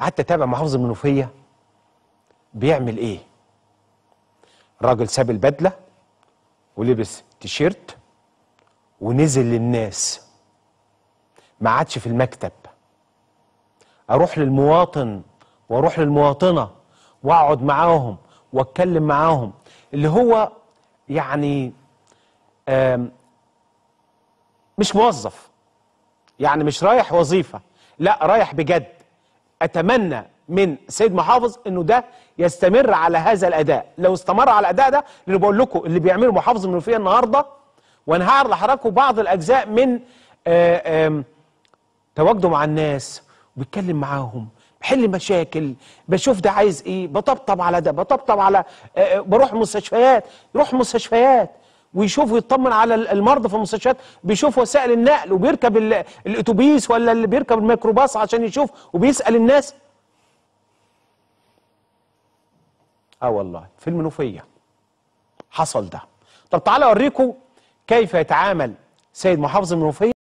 قعدت اتابع محافظ المنوفيه بيعمل ايه راجل ساب البدله ولبس تيشيرت ونزل للناس ما عادش في المكتب اروح للمواطن واروح للمواطنه واقعد معاهم واتكلم معاهم اللي هو يعني مش موظف يعني مش رايح وظيفه لا رايح بجد أتمنى من سيد محافظ انه ده يستمر على هذا الاداء لو استمر على الاداء ده اللي بقول لكم اللي بيعمله محافظ المنوفيه النهارده وانا هعرض لحضراتكم بعض الاجزاء من آه، تواجده مع الناس وبيتكلم معاهم بحل مشاكل بشوف ده عايز ايه بطبطب على ده بطبطب على آه، آه، بروح مستشفيات يروح مستشفيات ويشوف ويطمن على المرضى في المستشفيات بيشوف وسائل النقل وبيركب الاتوبيس ولا اللي بيركب الميكروباص عشان يشوف وبيسال الناس اه والله في المنوفيه حصل ده طب تعالى اوريكم كيف يتعامل سيد محافظ المنوفيه